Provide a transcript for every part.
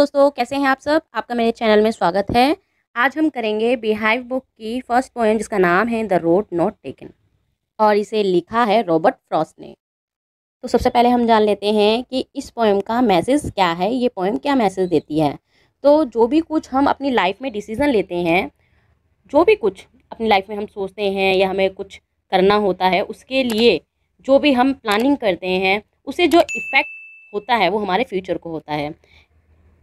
दोस्तों कैसे हैं आप सब आपका मेरे चैनल में स्वागत है आज हम करेंगे बिहाइव बुक की फर्स्ट पोएम जिसका नाम है द रोड नॉट टेकन और इसे लिखा है रॉबर्ट फ्रॉस्ट ने तो सबसे पहले हम जान लेते हैं कि इस पोएम का मैसेज क्या है ये पोएम क्या मैसेज देती है तो जो भी कुछ हम अपनी लाइफ में डिसीज़न लेते हैं जो भी कुछ अपनी लाइफ में हम सोचते हैं या हमें कुछ करना होता है उसके लिए जो भी हम प्लानिंग करते हैं उसे जो इफ़ेक्ट होता है वो हमारे फ्यूचर को होता है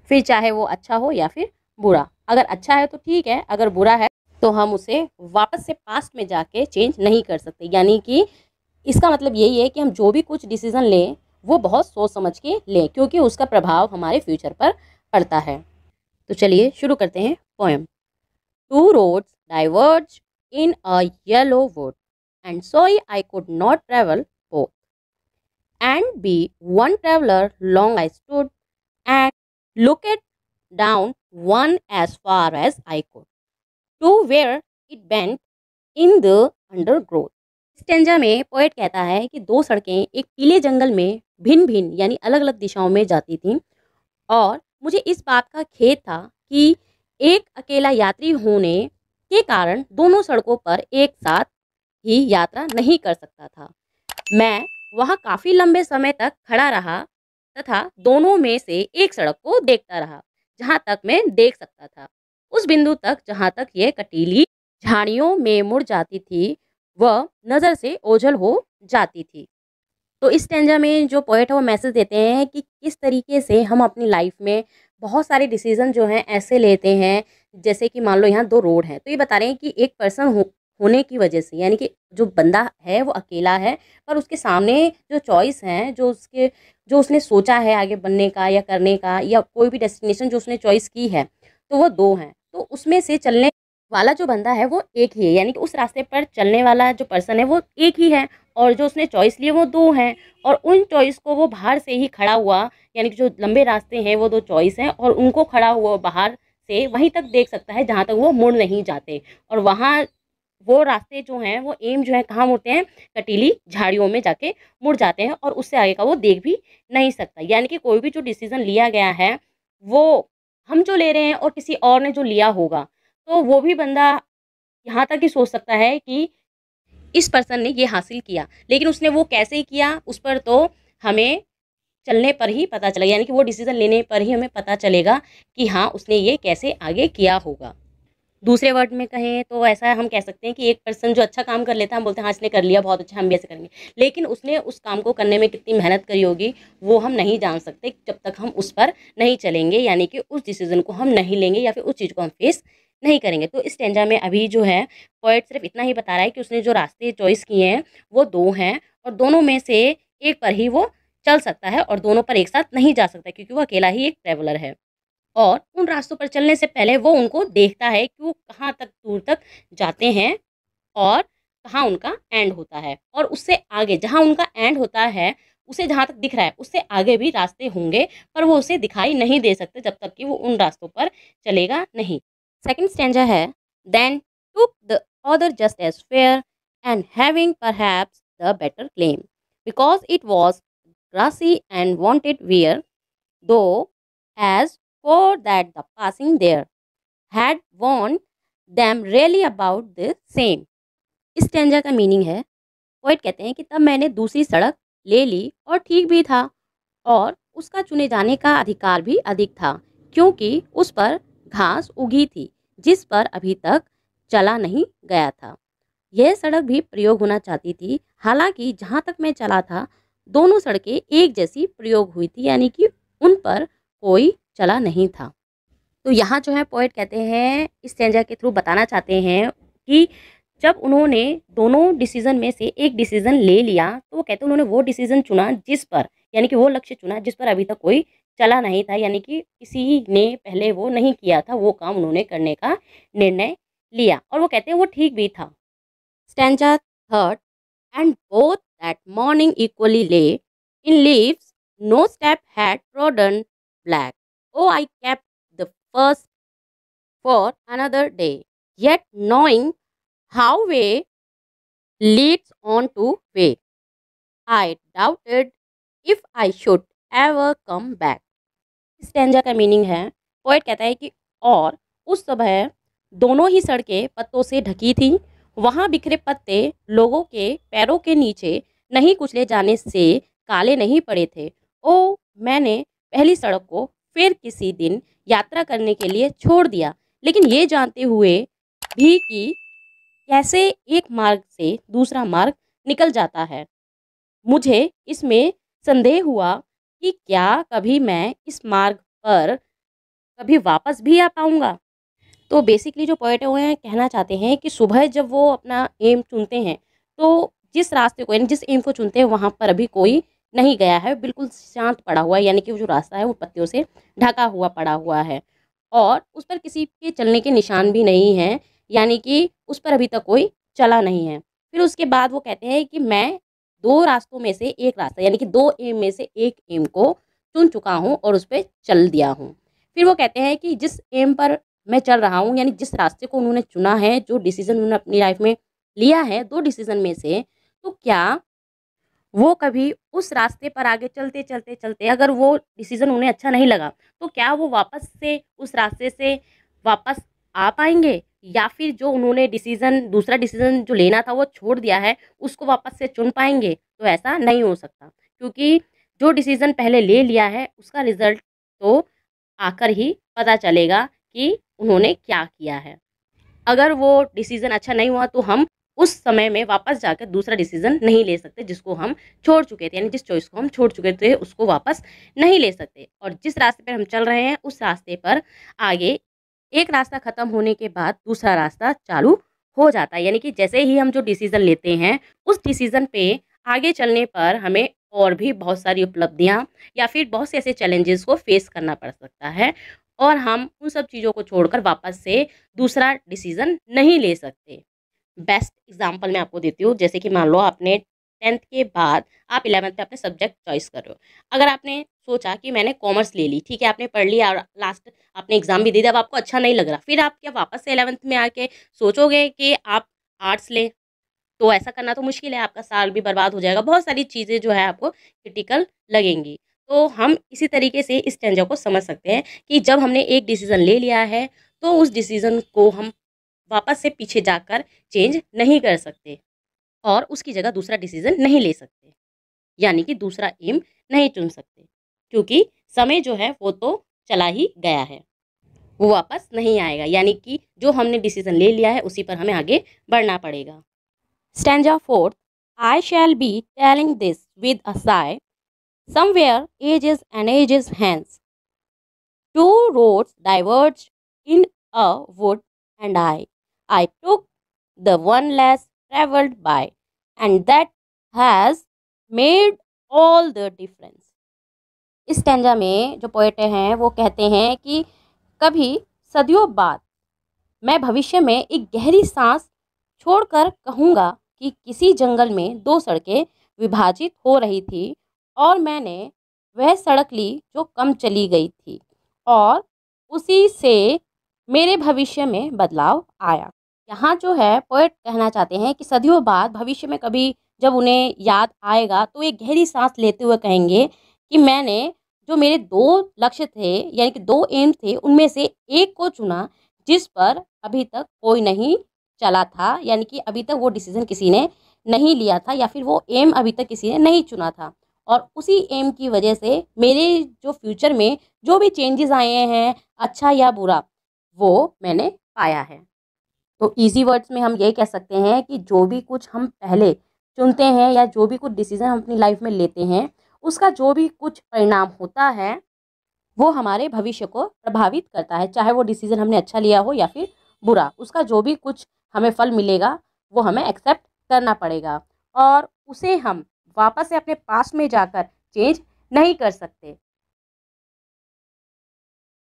फिर चाहे वो अच्छा हो या फिर बुरा अगर अच्छा है तो ठीक है अगर बुरा है तो हम उसे वापस से पास्ट में जाके चेंज नहीं कर सकते यानी कि इसका मतलब यही है कि हम जो भी कुछ डिसीज़न लें वो बहुत सोच समझ के लें क्योंकि उसका प्रभाव हमारे फ्यूचर पर पड़ता है तो चलिए शुरू करते हैं poem two roads diverge in a yellow wood and sorry I could not travel both and be one traveller long I stood and Look it down one as far as I could to where it bent in the undergrowth. Stanza में poet कहता है कि दो सड़कें एक पीले जंगल में भिन्न भिन्न यानी अलग अलग दिशाओं में जाती थीं और मुझे इस बात का खेद था कि एक अकेला यात्री होने के कारण दोनों सड़कों पर एक साथ ही यात्रा नहीं कर सकता था मैं वहाँ काफ़ी लंबे समय तक खड़ा रहा तथा हम्म। दोनों में से एक सड़क को देखता रहा जहां तक मैं देख सकता था उस बिंदु तक जहाँ तक यह कटीली झाड़ियों में मुड़ जाती थी वह नज़र से ओझल हो जाती थी तो इस टेंजा में जो पोइट है वो मैसेज देते हैं कि किस तरीके से हम अपनी लाइफ में बहुत सारे डिसीजन जो हैं ऐसे लेते हैं जैसे कि मान लो यहाँ दो रोड हैं तो ये बता रहे हैं कि एक पर्सन होने की वजह से यानी कि जो बंदा है वो अकेला है पर उसके सामने जो चॉइस हैं जो उसके जो उसने सोचा है आगे बनने का या करने का या कोई भी डेस्टिनेशन जो उसने चॉइस की है तो वो दो हैं तो उसमें से चलने वाला जो बंदा है वो एक ही है यानी कि उस रास्ते पर चलने वाला जो पर्सन है वो एक ही है और जो उसने चॉइस लिए वो दो हैं और उन चॉइस को वो बाहर से ही खड़ा हुआ यानी कि जो लंबे रास्ते हैं वो दो चॉइस हैं और उनको खड़ा हुआ बाहर से वहीं तक देख सकता है जहाँ तक वो मुड़ नहीं जाते और वहाँ वो रास्ते जो हैं वो एम जो है कहाँ मुड़ते हैं कटीली झाड़ियों में जाके मुड़ जाते हैं और उससे आगे का वो देख भी नहीं सकता यानी कि कोई भी जो डिसीज़न लिया गया है वो हम जो ले रहे हैं और किसी और ने जो लिया होगा तो वो भी बंदा यहाँ तक ही सोच सकता है कि इस पर्सन ने ये हासिल किया लेकिन उसने वो कैसे किया उस पर तो हमें चलने पर ही पता चलेगा यानी कि वो डिसीज़न लेने पर ही हमें पता चलेगा कि हाँ उसने ये कैसे आगे किया होगा दूसरे वर्ड में कहें तो ऐसा हम कह सकते हैं कि एक पर्सन जो अच्छा काम कर लेता है हम बोलते हैं हाँ इसने कर लिया बहुत अच्छा हम भी ऐसे करेंगे लेकिन उसने उस काम को करने में कितनी मेहनत करी होगी वो हम नहीं जान सकते जब तक हम उस पर नहीं चलेंगे यानी कि उस डिसीज़न को हम नहीं लेंगे या फिर उस चीज़ को हम फेस नहीं करेंगे तो इस टेंजा में अभी जो है पॉइंट सिर्फ इतना ही बता रहा है कि उसने जो रास्ते चॉइस किए हैं वो दो हैं और दोनों में से एक पर ही वो चल सकता है और दोनों पर एक साथ नहीं जा सकता क्योंकि वो अकेला ही एक ट्रैवलर है और उन रास्तों पर चलने से पहले वो उनको देखता है कि वो कहाँ तक दूर तक जाते हैं और कहाँ उनका एंड होता है और उससे आगे जहाँ उनका एंड होता है उसे जहाँ तक दिख रहा है उससे आगे भी रास्ते होंगे पर वो उसे दिखाई नहीं दे सकते जब तक कि वो उन रास्तों पर चलेगा नहीं सेकेंड स्टेंजा है then took the other just as fair and having perhaps the better claim because it was grassy and wanted wear though as for that the passing there had warned them really about the same. इस stanza का meaning है poet कहते हैं कि तब मैंने दूसरी सड़क ले ली और ठीक भी था और उसका चुने जाने का अधिकार भी अधिक था क्योंकि उस पर घास उगी थी जिस पर अभी तक चला नहीं गया था यह सड़क भी प्रयोग होना चाहती थी हालांकि जहाँ तक मैं चला था दोनों सड़कें एक जैसी प्रयोग हुई थी यानी कि उन पर कोई चला नहीं था तो यहाँ जो है पोइट कहते हैं इस सेंजा के थ्रू बताना चाहते हैं कि जब उन्होंने दोनों डिसीजन में से एक डिसीजन ले लिया तो वो कहते हैं उन्होंने वो डिसीजन चुना जिस पर यानी कि वो लक्ष्य चुना जिस पर अभी तक कोई चला नहीं था यानी कि किसी ने पहले वो नहीं किया था वो काम उन्होंने करने का निर्णय लिया और वो कहते हैं वो ठीक भी था stanza third and both that morning equally lay in leaves no step had trodden black So I kept the first for another day, yet knowing how way leads on to way. I doubted if I should ever come back. Stanza का meaning है poet कहता है कि और उस समय दोनों ही सड़कें पत्तों से ढकी थीं वहाँ बिखरे पत्ते लोगों के पैरों के नीचे नहीं कुचले जाने से काले नहीं पड़े थे ओ मैंने पहली सड़क को फिर किसी दिन यात्रा करने के लिए छोड़ दिया लेकिन ये जानते हुए भी कि कैसे एक मार्ग से दूसरा मार्ग निकल जाता है मुझे इसमें संदेह हुआ कि क्या कभी मैं इस मार्ग पर कभी वापस भी आ पाऊँगा तो बेसिकली जो पोइट हुए हैं कहना चाहते हैं कि सुबह जब वो अपना एम चुनते हैं तो जिस रास्ते को यानी जिस एम को चुनते हैं वहाँ पर अभी कोई नहीं गया है बिल्कुल शांत पड़ा हुआ है यानी कि वो जो रास्ता है वो पत्तियों से ढका हुआ पड़ा हुआ है और उस पर किसी के चलने के निशान भी नहीं हैं यानी कि उस पर अभी तक कोई चला नहीं है फिर उसके बाद वो कहते हैं कि मैं दो रास्तों में से एक रास्ता यानी कि दो एम में से एक एम को चुन चुका हूँ और उस पर चल दिया हूँ फिर वो कहते हैं कि जिस एम पर मैं चल रहा हूँ यानी जिस रास्ते को उन्होंने चुना है जो डिसीजन उन्होंने अपनी लाइफ में लिया है दो डिसीजन में से तो क्या वो कभी उस रास्ते पर आगे चलते चलते चलते अगर वो डिसीज़न उन्हें अच्छा नहीं लगा तो क्या वो वापस से उस रास्ते से वापस आ पाएंगे या फिर जो उन्होंने डिसीज़न दूसरा डिसीज़न जो लेना था वो छोड़ दिया है उसको वापस से चुन पाएंगे तो ऐसा नहीं हो सकता क्योंकि जो डिसीज़न पहले ले लिया है उसका रिज़ल्ट तो आकर ही पता चलेगा कि उन्होंने क्या किया है अगर वो डिसीज़न अच्छा नहीं हुआ तो हम उस समय में वापस जाकर दूसरा डिसीजन नहीं ले सकते जिसको हम छोड़ चुके थे यानी जिस चॉइस को हम छोड़ चुके थे उसको वापस नहीं ले सकते और जिस रास्ते पर हम चल रहे हैं उस रास्ते पर आगे एक रास्ता ख़त्म होने के बाद दूसरा रास्ता चालू हो जाता है यानी कि जैसे ही हम जो डिसीज़न लेते हैं उस डिसीज़न पे आगे चलने पर हमें और भी बहुत सारी उपलब्धियाँ या फिर बहुत से ऐसे चैलेंजेस को फेस करना पड़ सकता है और हम उन सब चीज़ों को छोड़कर वापस से दूसरा डिसीज़न नहीं ले सकते बेस्ट एग्जाम्पल मैं आपको देती हूँ जैसे कि मान लो आपने टेंथ के बाद आप इलेवंथ में अपने सब्जेक्ट चॉइस कर रहे हो अगर आपने सोचा कि मैंने कॉमर्स ले ली ठीक है आपने पढ़ लिया और लास्ट आपने एग्ज़ाम भी दे दिया अब आपको अच्छा नहीं लग रहा फिर आप क्या वापस से इलेवंथ में आके सोचोगे कि आप आर्ट्स लें तो ऐसा करना तो मुश्किल है आपका साल भी बर्बाद हो जाएगा बहुत सारी चीज़ें जो है आपको क्रिटिकल लगेंगी तो हम इसी तरीके से इस टेंजा को समझ सकते हैं कि जब हमने एक डिसीज़न ले लिया है तो उस डिसीज़न को हम वापस से पीछे जाकर चेंज नहीं कर सकते और उसकी जगह दूसरा डिसीजन नहीं ले सकते यानी कि दूसरा एम नहीं चुन सकते क्योंकि समय जो है वो तो चला ही गया है वो वापस नहीं आएगा यानी कि जो हमने डिसीजन ले लिया है उसी पर हमें आगे बढ़ना पड़ेगा stanza fourth I shall be telling this with a sigh age is and is hence two roads diverge in a wood and I I took the one less traveled by, and that has made all the difference. इस टेंजा में जो पोएटे हैं वो कहते हैं कि कभी सदियों बाद मैं भविष्य में एक गहरी सांस छोड़कर कहूँगा कि किसी जंगल में दो सड़कें विभाजित हो रही थी और मैंने वह सड़क ली जो कम चली गई थी और उसी से मेरे भविष्य में बदलाव आया यहाँ जो है पोएट कहना चाहते हैं कि सदियों बाद भविष्य में कभी जब उन्हें याद आएगा तो एक गहरी सांस लेते हुए कहेंगे कि मैंने जो मेरे दो लक्ष्य थे यानी कि दो एम थे उनमें से एक को चुना जिस पर अभी तक कोई नहीं चला था यानी कि अभी तक वो डिसीज़न किसी ने नहीं लिया था या फिर वो एम अभी तक किसी ने नहीं चुना था और उसी एम की वजह से मेरे जो फ्यूचर में जो भी चेंजेस आए हैं अच्छा या बुरा वो मैंने पाया है तो ईजी वर्ड्स में हम ये कह सकते हैं कि जो भी कुछ हम पहले चुनते हैं या जो भी कुछ डिसीज़न हम अपनी लाइफ में लेते हैं उसका जो भी कुछ परिणाम होता है वो हमारे भविष्य को प्रभावित करता है चाहे वो डिसीज़न हमने अच्छा लिया हो या फिर बुरा उसका जो भी कुछ हमें फल मिलेगा वो हमें एक्सेप्ट करना पड़ेगा और उसे हम वापस से अपने पास में जाकर चेंज नहीं कर सकते